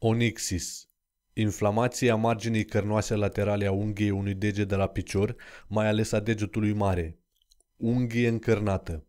Onixis. Inflamația marginii cărnoase laterale a unghiei unui deget de la picior, mai ales a degetului mare. Unghie încărnată.